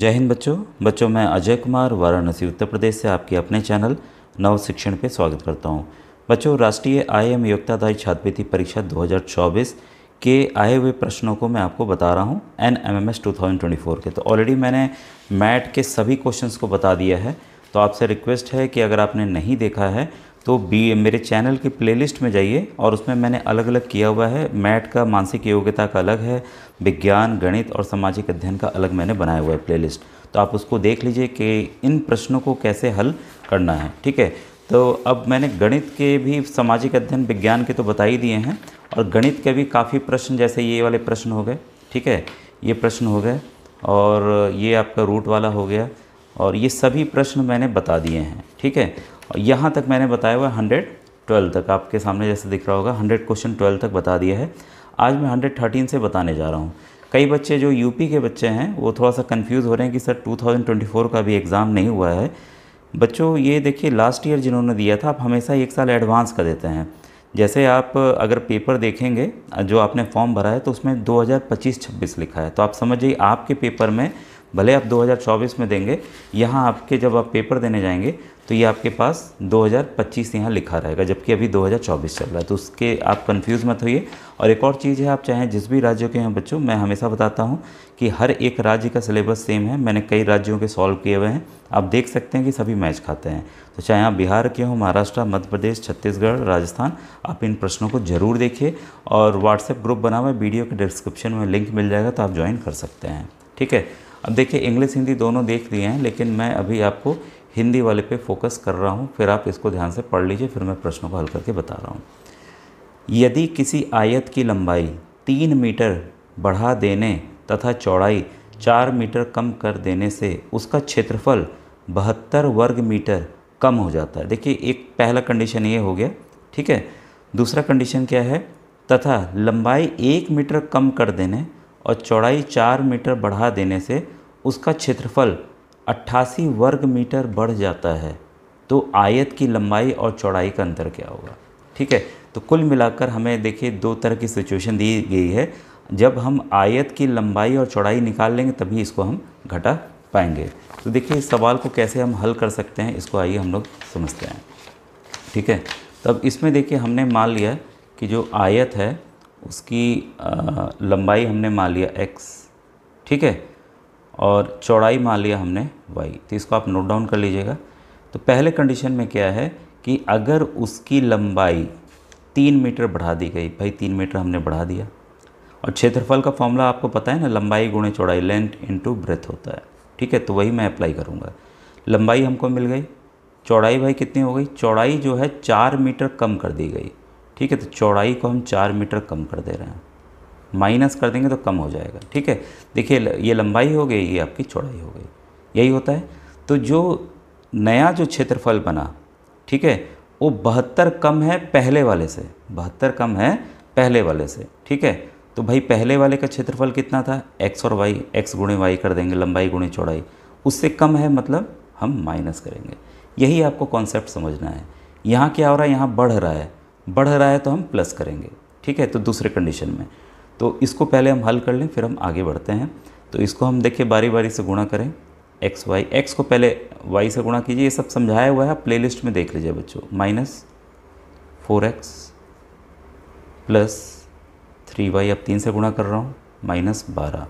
जय हिंद बच्चों बच्चों मैं अजय कुमार वाराणसी उत्तर प्रदेश से आपके अपने चैनल नव शिक्षण पे स्वागत करता हूँ बच्चों राष्ट्रीय आय एम योग्यतादायी छात्रवृत्ति परीक्षा 2024 के आए हुए प्रश्नों को मैं आपको बता रहा हूँ N M M S two thousand twenty four के तो ऑलरेडी मैंने मैट के सभी क्वेश्चन को बता दिया है तो आपसे रिक्वेस्ट है कि अगर आपने नहीं देखा है तो बी मेरे चैनल की प्लेलिस्ट में जाइए और उसमें मैंने अलग अलग किया हुआ है मैट का मानसिक योग्यता का अलग है विज्ञान गणित और सामाजिक अध्ययन का अलग मैंने बनाया हुआ है प्लेलिस्ट तो आप उसको देख लीजिए कि इन प्रश्नों को कैसे हल करना है ठीक है तो अब मैंने गणित के भी सामाजिक अध्ययन विज्ञान के तो बता ही दिए हैं और गणित के भी काफ़ी प्रश्न जैसे ये वाले प्रश्न हो गए ठीक है ये प्रश्न हो गए और ये आपका रूट वाला हो गया और ये सभी प्रश्न मैंने बता दिए हैं ठीक है यहाँ तक मैंने बताया हुआ हंड्रेड ट्वेल्व तक आपके सामने जैसे दिख रहा होगा हंड्रेड क्वेश्चन ट्वेल्व तक बता दिया है आज मैं हंड्रेड थर्टीन से बताने जा रहा हूँ कई बच्चे जो यूपी के बच्चे हैं वो थोड़ा सा कन्फ्यूज़ हो रहे हैं कि सर फोर का भी एग्ज़ाम नहीं हुआ है बच्चों ये देखिए लास्ट ईयर जिन्होंने दिया था आप हमेशा एक साल एडवांस का देते हैं जैसे आप अगर पेपर देखेंगे जो आपने फॉर्म भरा है तो उसमें 2025-26 लिखा है तो आप समझिए आपके पेपर में भले आप 2024 में देंगे यहाँ आपके जब आप पेपर देने जाएंगे तो ये आपके पास 2025 यहाँ लिखा रहेगा जबकि अभी 2024 चल रहा है तो उसके आप कंफ्यूज मत होइए और एक और चीज़ है आप चाहें जिस भी राज्यों के हैं बच्चों मैं हमेशा बताता हूँ कि हर एक राज्य का सिलेबस सेम है मैंने कई राज्यों के सॉल्व किए हुए हैं आप देख सकते हैं कि सभी मैच खाते हैं तो चाहे आप बिहार के हों महाराष्ट्र मध्य प्रदेश छत्तीसगढ़ राजस्थान आप इन प्रश्नों को जरूर देखिए और व्हाट्सएप ग्रुप बना हुआ वीडियो के डिस्क्रिप्शन में लिंक मिल जाएगा तो आप ज्वाइन कर सकते हैं ठीक है अब देखिए इंग्लिश हिंदी दोनों देख लिए हैं लेकिन मैं अभी आपको हिंदी वाले पे फोकस कर रहा हूँ फिर आप इसको ध्यान से पढ़ लीजिए फिर मैं प्रश्नों को हल करके बता रहा हूँ यदि किसी आयत की लंबाई तीन मीटर बढ़ा देने तथा चौड़ाई चार मीटर कम कर देने से उसका क्षेत्रफल बहत्तर वर्ग मीटर कम हो जाता है देखिए एक पहला कंडीशन ये हो गया ठीक है दूसरा कंडीशन क्या है तथा लंबाई एक मीटर कम कर देने और चौड़ाई चार मीटर बढ़ा देने से उसका क्षेत्रफल अट्ठासी वर्ग मीटर बढ़ जाता है तो आयत की लंबाई और चौड़ाई का अंतर क्या होगा ठीक है तो कुल मिलाकर हमें देखिए दो तरह की सिचुएशन दी गई है जब हम आयत की लंबाई और चौड़ाई निकाल लेंगे तभी इसको हम घटा पाएंगे तो देखिए इस सवाल को कैसे हम हल कर सकते हैं इसको आइए हम लोग समझते हैं ठीक है तब तो इसमें देखिए हमने मान लिया कि जो आयत है उसकी लंबाई हमने मान लिया एक्स ठीक है और चौड़ाई मान लिया हमने वाई तो इसको आप नोट डाउन कर लीजिएगा तो पहले कंडीशन में क्या है कि अगर उसकी लंबाई तीन मीटर बढ़ा दी गई भाई तीन मीटर हमने बढ़ा दिया और क्षेत्रफल का फॉर्मूला आपको पता है ना लंबाई गुणे चौड़ाई लेंथ इंटू ब्रेथ होता है ठीक है तो वही मैं अप्लाई करूँगा लंबाई हमको मिल गई चौड़ाई भाई कितनी हो गई चौड़ाई जो है चार मीटर कम कर दी गई ठीक है तो चौड़ाई को हम चार मीटर कम कर दे रहे हैं माइनस कर देंगे तो कम हो जाएगा ठीक है देखिए ये लंबाई हो गई ये आपकी चौड़ाई हो गई यही होता है तो जो नया जो क्षेत्रफल बना ठीक है वो बहत्तर कम है पहले वाले से बहत्तर कम है पहले वाले से ठीक है तो भाई पहले वाले का क्षेत्रफल कितना था एक्स और वाई एक्स गुणे वाई कर देंगे लंबाई गुणे चौड़ाई उससे कम है मतलब हम माइनस करेंगे यही आपको कॉन्सेप्ट समझना है यहाँ क्या हो रहा है यहाँ बढ़ रहा है बढ़ रहा है तो हम प्लस करेंगे ठीक है तो दूसरे कंडीशन में तो इसको पहले हम हल कर लें फिर हम आगे बढ़ते हैं तो इसको हम देखिए बारी बारी से गुणा करें एक्स वाई एक्स को पहले वाई से गुणा कीजिए ये सब समझाया हुआ है आप प्ले में देख लीजिए बच्चों minus four x plus three y अब तीन से गुणा कर रहा हूँ माइनस बारह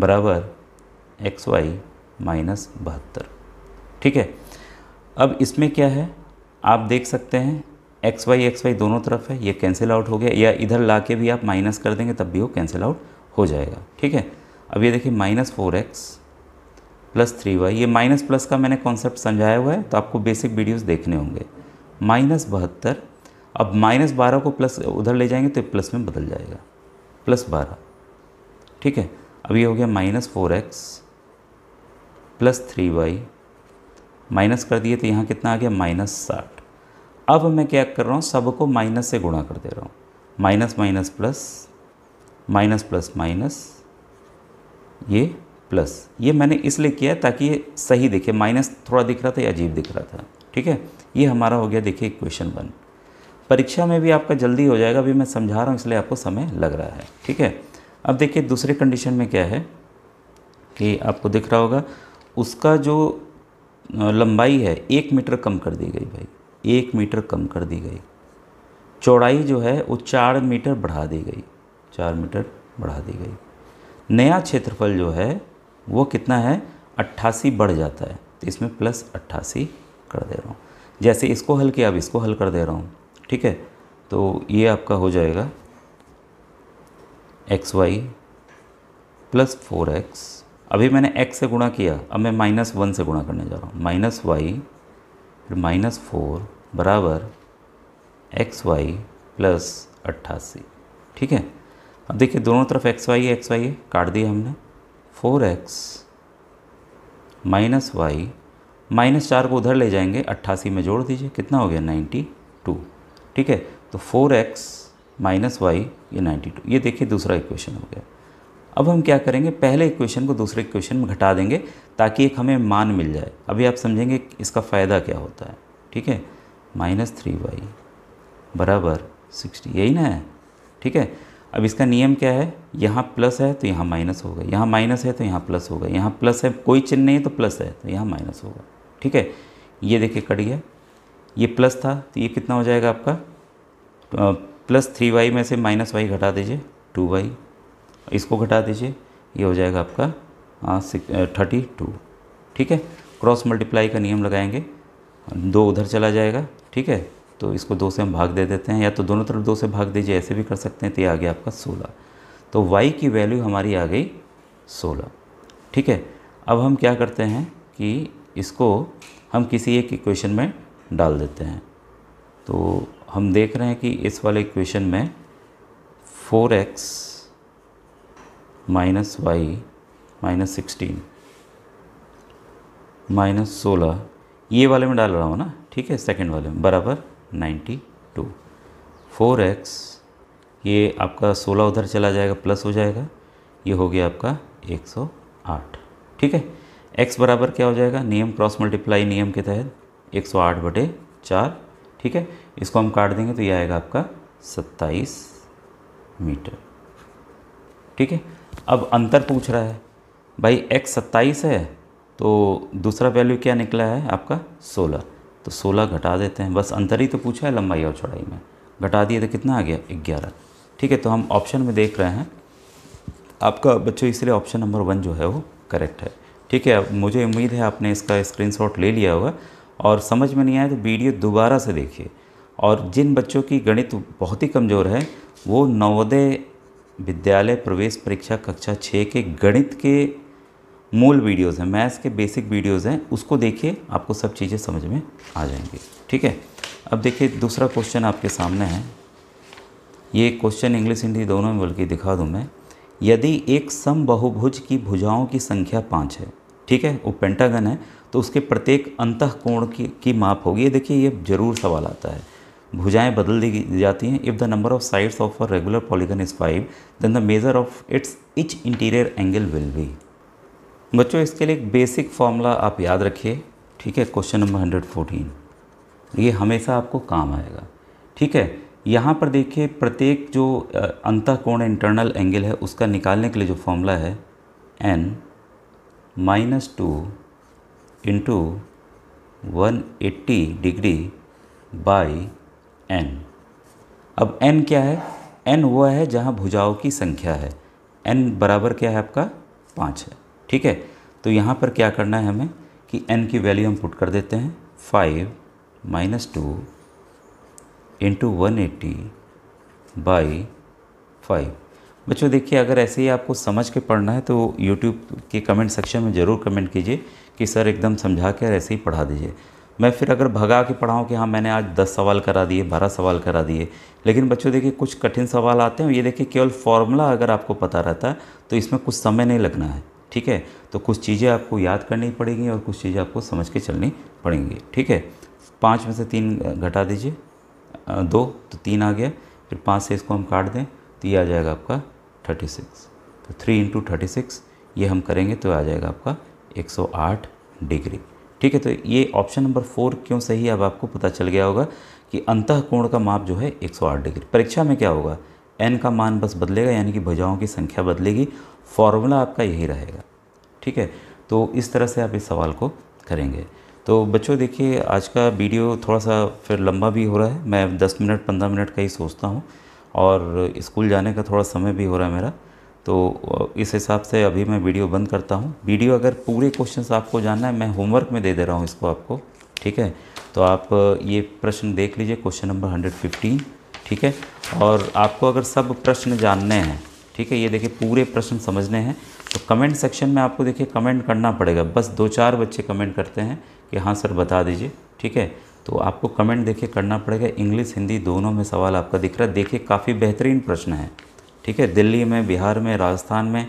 बराबर एक्स वाई माइनस बहत्तर ठीक है अब इसमें क्या है आप देख सकते हैं एक्स वाई एक्स वाई दोनों तरफ है ये कैंसिल आउट हो गया या इधर ला के भी आप माइनस कर देंगे तब भी वो कैंसिल आउट हो जाएगा ठीक है अब ये देखिए minus four x plus three y ये माइनस प्लस का मैंने कॉन्सेप्ट समझाया हुआ है तो आपको बेसिक वीडियोज देखने होंगे माइनस बहत्तर अब माइनस बारह को प्लस उधर ले जाएंगे तो प्लस में बदल जाएगा प्लस बारह ठीक है अब ये हो गया minus four x plus three y minus कर दिए तो यहाँ कितना आ गया माइनस साठ अब मैं क्या कर रहा हूँ सबको माइनस से गुणा कर दे रहा हूँ minus minus plus minus plus minus ये प्लस ये मैंने इसलिए किया ताकि ये सही दिखे माइनस थोड़ा दिख रहा था या अजीब दिख रहा था ठीक है ये हमारा हो गया देखिए इक्वेशन वन परीक्षा में भी आपका जल्दी हो जाएगा अभी मैं समझा रहा हूँ इसलिए आपको समय लग रहा है ठीक है अब देखिए दूसरे कंडीशन में क्या है कि आपको दिख रहा होगा उसका जो लंबाई है एक मीटर कम कर दी गई भाई एक मीटर कम कर दी गई चौड़ाई जो है वो चार मीटर बढ़ा दी गई चार मीटर बढ़ा दी गई नया क्षेत्रफल जो है वो कितना है अट्ठासी बढ़ जाता है तो इसमें प्लस अट्ठासी कर दे रहा हूँ जैसे इसको हल किया अब इसको हल कर दे रहा हूँ ठीक है तो ये आपका हो जाएगा x y plus four x अभी मैंने एक्स से गुणा किया अब मैं माइनस वन से गुणा करने जा रहा हूँ माइनस वाई फिर माइनस फोर बराबर एक्स वाई प्लस अट्ठासी ठीक है अब देखिए दोनों तरफ एक्स वाई है एक्स वाई है काट दिया हमने four x minus y minus चार को उधर ले जाएंगे अट्ठासी में जोड़ दीजिए कितना हो गया नाइन्टी टू ठीक है तो फोर एक्स माइनस वाई ये नाइन्टी टू ये देखिए दूसरा इक्वेशन हो गया अब हम क्या करेंगे पहले इक्वेशन को दूसरे इक्वेशन में घटा देंगे ताकि एक हमें मान मिल जाए अभी आप समझेंगे इसका फ़ायदा क्या होता है ठीक है माइनस थ्री वाई बराबर सिक्सटी यही ना है ठीक है अब इसका नियम क्या है यहाँ प्लस है तो यहाँ माइनस होगा यहाँ माइनस है तो यहाँ प्लस होगा यहाँ प्लस है कोई चिन्ह नहीं है तो प्लस है तो यहाँ माइनस होगा ठीक है ये देखिए कट गया ये प्लस था तो ये कितना हो जाएगा आपका प्लस थ्री वाई में से माइनस वाई घटा दीजिए टू वाई इसको घटा दीजिए ये हो जाएगा आपका थर्टी टू ठीक है क्रॉस मल्टीप्लाई का नियम लगाएंगे दो उधर चला जाएगा ठीक है तो इसको दो से हम भाग दे देते हैं या तो दोनों तरफ दो से भाग दीजिए ऐसे भी कर सकते हैं तो ये आ गया आपका सोलह तो वाई की वैल्यू हमारी आ गई सोलह ठीक है अब हम क्या करते हैं कि इसको हम किसी एक इक्वेशन में डाल देते हैं तो हम देख रहे हैं कि इस वाले इक्वेशन में four x minus y minus sixteen minus सोलह ये वाले में डाल रहा हूँ ना ठीक है सेकंड वाले में बराबर नाइन्टी टू फोर एक्स ये आपका सोलह उधर चला जाएगा प्लस हो जाएगा ये हो गया आपका एक सौ आठ ठीक है एक्स बराबर क्या हो जाएगा नियम क्रॉस मल्टीप्लाई नियम के तहत एक सौ आठ बटे चार ठीक है इसको हम काट देंगे तो ये आएगा आपका सत्ताईस मीटर ठीक है अब अंतर पूछ रहा है भाई एक्स सत्ताईस है तो दूसरा वैल्यू क्या निकला है आपका सोलह तो सोलह घटा देते हैं बस अंतर ही तो पूछा है लंबाई और चौड़ाई में घटा दिए तो कितना आ गया ग्यारह ठीक है तो हम ऑप्शन में देख रहे हैं आपका बच्चों इसलिए ऑप्शन नंबर वन जो है वो करेक्ट है ठीक है मुझे उम्मीद है आपने इसका स्क्रीन ले लिया होगा और समझ में नहीं आया तो वीडियो दोबारा से देखिए और जिन बच्चों की गणित बहुत ही कमज़ोर है वो नवोदय विद्यालय प्रवेश परीक्षा कक्षा छः के गणित के मूल वीडियोस हैं मैथ्स के बेसिक वीडियोस हैं उसको देखिए आपको सब चीज़ें समझ में आ जाएंगी ठीक है अब देखिए दूसरा क्वेश्चन आपके सामने है ये क्वेश्चन इंग्लिश हिंदी दोनों में बल्कि दिखा दूँ मैं यदि एक सम बहुभुज की भुजाओं की संख्या पाँच है ठीक है वो पेंटागन है तो उसके प्रत्येक अंत कोण की की माप होगी देखिए ये ज़रूर सवाल आता है भुजाएं बदल दी जाती हैं if the number of sides of a regular polygon is five then the measure of its each interior angle will be बच्चों इसके लिए एक बेसिक फॉर्मूला आप याद रखिए ठीक है क्वेश्चन नंबर हंड्रेड फोर्टीन ये हमेशा आपको काम आएगा ठीक है यहाँ पर देखिए प्रत्येक जो कोण इंटरनल एंगल है उसका निकालने के लिए जो फॉर्मूला है n minus two into one eighty degree by n अब एन क्या है एन वह है जहाँ भुजाओं की संख्या है एन बराबर क्या है आपका पाँच है ठीक है तो यहाँ पर क्या करना है हमें कि एन की वैल्यू हम पुट कर देते हैं five minus two into one eighty by five बच्चों देखिए अगर ऐसे ही आपको समझ के पढ़ना है तो यूट्यूब के कमेंट सेक्शन में ज़रूर कमेंट कीजिए कि सर एकदम समझा के ऐसे ही पढ़ा दीजिए मैं फिर अगर भगा के पढ़ाऊँ कि हाँ मैंने आज दस सवाल करा दिए बारह सवाल करा दिए लेकिन बच्चों देखिए कुछ कठिन सवाल आते हैं ये देखिए केवल फॉर्मूला अगर आपको पता रहता है तो इसमें कुछ समय नहीं लगना है ठीक है तो कुछ चीज़ें आपको याद करनी पड़ेंगी और कुछ चीज़ें आपको समझ के चलनी पड़ेंगी ठीक है पाँच में से तीन घटा दीजिए दो तो तीन आ गया फिर पाँच से इसको हम काट दें तो ये आ जाएगा आपका थर्टी सिक्स तो थ्री इंटू थर्टी सिक्स ये हम करेंगे तो आ जाएगा आपका एक सौ आठ डिग्री ठीक है तो ये ऑप्शन नंबर फोर क्यों सही अब आपको पता चल गया होगा कि अंत कोण का माप जो है 108 डिग्री परीक्षा में क्या होगा एन का मान बस बदलेगा यानी कि भुजाओं की संख्या बदलेगी फॉर्मूला आपका यही रहेगा ठीक है तो इस तरह से आप इस सवाल को करेंगे तो बच्चों देखिए आज का वीडियो थोड़ा सा फिर लंबा भी हो रहा है मैं 10 मिनट 15 मिनट का ही सोचता हूँ और स्कूल जाने का थोड़ा समय भी हो रहा है मेरा तो इस हिसाब से अभी मैं वीडियो बंद करता हूँ वीडियो अगर पूरे क्वेश्चन आपको जानना है मैं होमवर्क में दे दे रहा हूँ इसको आपको ठीक है तो आप ये प्रश्न देख लीजिए क्वेश्चन नंबर हंड्रेड फिफ्टीन ठीक है और आपको अगर सब प्रश्न जानने हैं ठीक है ये देखिए पूरे प्रश्न समझने हैं तो कमेंट सेक्शन में आपको देखिए कमेंट करना पड़ेगा बस दो चार बच्चे कमेंट करते हैं कि हाँ सर बता दीजिए ठीक है तो आपको कमेंट देखिए करना पड़ेगा इंग्लिश हिंदी दोनों में सवाल आपका दिख रहा है देखिए काफ़ी बेहतरीन प्रश्न है ठीक है दिल्ली में बिहार में राजस्थान में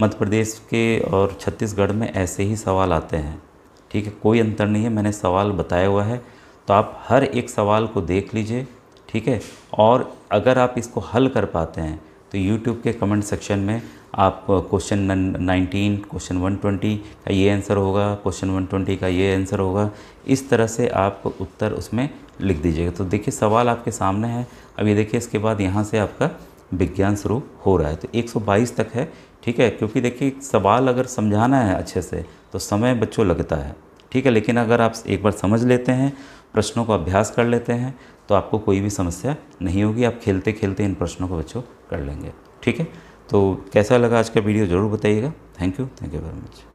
मध्य प्रदेश के और छत्तीसगढ़ में ऐसे ही सवाल आते हैं ठीक है कोई अंतर नहीं है मैंने सवाल बताया हुआ है तो आप हर एक सवाल को देख लीजिए ठीक है और अगर आप इसको हल कर पाते हैं तो यूट्यूब के कमेंट सेक्शन में आप क्वेश्चन 19 क्वेश्चन 120 का ये आंसर होगा क्वेश्चन 120 का ये आंसर होगा इस तरह से आप उत्तर उसमें लिख दीजिएगा तो देखिए सवाल आपके सामने है अब ये देखिए इसके बाद यहाँ से आपका विज्ञान शुरू हो रहा है तो 122 तक है ठीक है क्योंकि देखिए सवाल अगर समझाना है अच्छे से तो समय बच्चों लगता है ठीक है लेकिन अगर आप एक बार समझ लेते हैं प्रश्नों को अभ्यास कर लेते हैं तो आपको कोई भी समस्या नहीं होगी आप खेलते खेलते इन प्रश्नों को बच्चों कर लेंगे ठीक है तो कैसा लगा आज का वीडियो ज़रूर बताइएगा thank you thank you very much